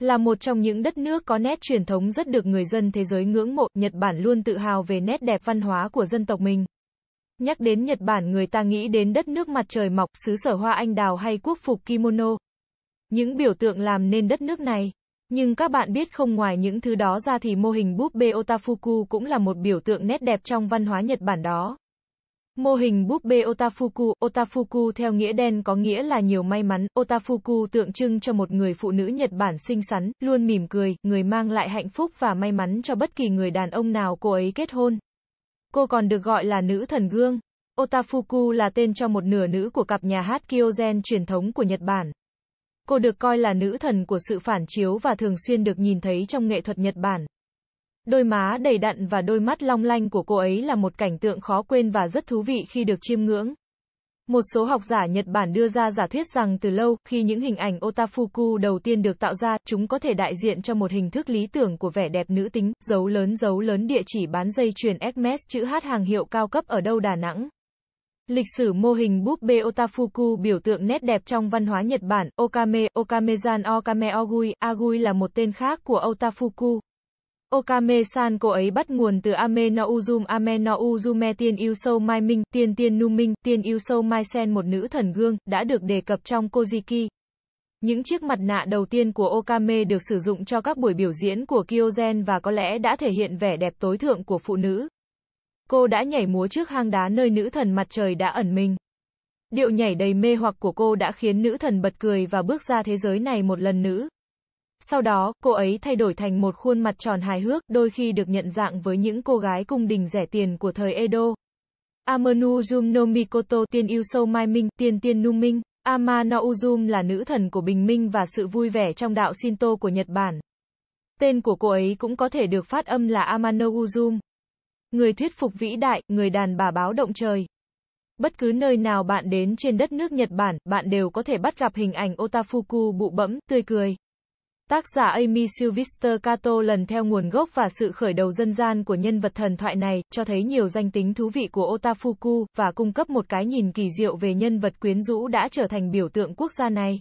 Là một trong những đất nước có nét truyền thống rất được người dân thế giới ngưỡng mộ, Nhật Bản luôn tự hào về nét đẹp văn hóa của dân tộc mình. Nhắc đến Nhật Bản người ta nghĩ đến đất nước mặt trời mọc, xứ sở hoa anh đào hay quốc phục kimono. Những biểu tượng làm nên đất nước này. Nhưng các bạn biết không ngoài những thứ đó ra thì mô hình búp bê otafuku cũng là một biểu tượng nét đẹp trong văn hóa Nhật Bản đó. Mô hình búp bê Otafuku, Otafuku theo nghĩa đen có nghĩa là nhiều may mắn, Otafuku tượng trưng cho một người phụ nữ Nhật Bản xinh xắn, luôn mỉm cười, người mang lại hạnh phúc và may mắn cho bất kỳ người đàn ông nào cô ấy kết hôn. Cô còn được gọi là nữ thần gương. Otafuku là tên cho một nửa nữ của cặp nhà hát Kyogen truyền thống của Nhật Bản. Cô được coi là nữ thần của sự phản chiếu và thường xuyên được nhìn thấy trong nghệ thuật Nhật Bản. Đôi má đầy đặn và đôi mắt long lanh của cô ấy là một cảnh tượng khó quên và rất thú vị khi được chiêm ngưỡng. Một số học giả Nhật Bản đưa ra giả thuyết rằng từ lâu, khi những hình ảnh otafuku đầu tiên được tạo ra, chúng có thể đại diện cho một hình thức lý tưởng của vẻ đẹp nữ tính, dấu lớn dấu lớn địa chỉ bán dây chuyền Hermes chữ H hàng hiệu cao cấp ở đâu Đà Nẵng. Lịch sử mô hình búp bê otafuku biểu tượng nét đẹp trong văn hóa Nhật Bản, okame, okamezan okame ogui, agui là một tên khác của otafuku, Okame-san cô ấy bắt nguồn từ Ame no Uzum Ame no Uzume tiên yêu sâu mai minh, tiên tiên nu minh, tiên yêu sâu mai sen một nữ thần gương, đã được đề cập trong Kojiki. Những chiếc mặt nạ đầu tiên của Okame được sử dụng cho các buổi biểu diễn của Kyogen và có lẽ đã thể hiện vẻ đẹp tối thượng của phụ nữ. Cô đã nhảy múa trước hang đá nơi nữ thần mặt trời đã ẩn mình. Điệu nhảy đầy mê hoặc của cô đã khiến nữ thần bật cười và bước ra thế giới này một lần nữa. Sau đó, cô ấy thay đổi thành một khuôn mặt tròn hài hước, đôi khi được nhận dạng với những cô gái cung đình rẻ tiền của thời Edo. Amanu Jum no Mikoto tiên yêu sâu mai minh, tiên tiên nu minh. Ama no Uzum là nữ thần của bình minh và sự vui vẻ trong đạo Shinto của Nhật Bản. Tên của cô ấy cũng có thể được phát âm là Amano Uzum. Người thuyết phục vĩ đại, người đàn bà báo động trời. Bất cứ nơi nào bạn đến trên đất nước Nhật Bản, bạn đều có thể bắt gặp hình ảnh otafuku bụ bẫm, tươi cười. Tác giả Amy Sylvester Cato lần theo nguồn gốc và sự khởi đầu dân gian của nhân vật thần thoại này, cho thấy nhiều danh tính thú vị của Otafuku, và cung cấp một cái nhìn kỳ diệu về nhân vật quyến rũ đã trở thành biểu tượng quốc gia này.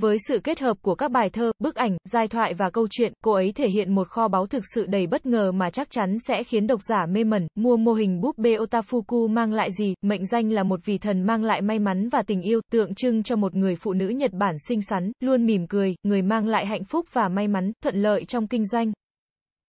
Với sự kết hợp của các bài thơ, bức ảnh, giai thoại và câu chuyện, cô ấy thể hiện một kho báu thực sự đầy bất ngờ mà chắc chắn sẽ khiến độc giả mê mẩn. Mua mô hình búp bê Otafuku mang lại gì? Mệnh danh là một vị thần mang lại may mắn và tình yêu, tượng trưng cho một người phụ nữ Nhật Bản xinh xắn, luôn mỉm cười, người mang lại hạnh phúc và may mắn, thuận lợi trong kinh doanh.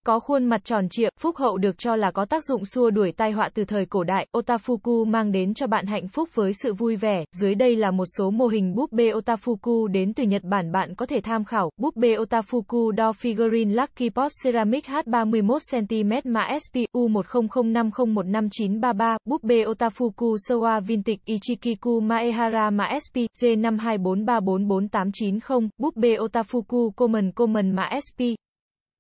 Có khuôn mặt tròn trịa, phúc hậu được cho là có tác dụng xua đuổi tai họa từ thời cổ đại. Otafuku mang đến cho bạn hạnh phúc với sự vui vẻ. Dưới đây là một số mô hình búp bê Otafuku đến từ Nhật Bản bạn có thể tham khảo. Búp bê Otafuku Do Figurine Lucky Pot Ceramic H31cm mã SP U1005015959333. Búp bê Otafuku Sowa Vintage Ichikiku Maehara mã SP J52434489. Búp bê Otafuku Common Common mã SP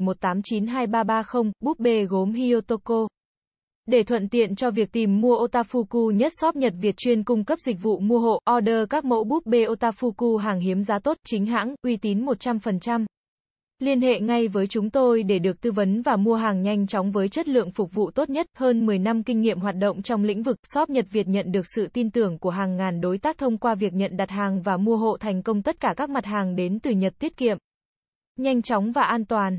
11892330, búp bê gốm Hiyotoko. Để thuận tiện cho việc tìm mua Otafuku nhất shop Nhật Việt chuyên cung cấp dịch vụ mua hộ, order các mẫu búp bê Otafuku hàng hiếm giá tốt, chính hãng, uy tín 100%. Liên hệ ngay với chúng tôi để được tư vấn và mua hàng nhanh chóng với chất lượng phục vụ tốt nhất. Hơn 10 năm kinh nghiệm hoạt động trong lĩnh vực, shop Nhật Việt nhận được sự tin tưởng của hàng ngàn đối tác thông qua việc nhận đặt hàng và mua hộ thành công tất cả các mặt hàng đến từ Nhật tiết kiệm, nhanh chóng và an toàn.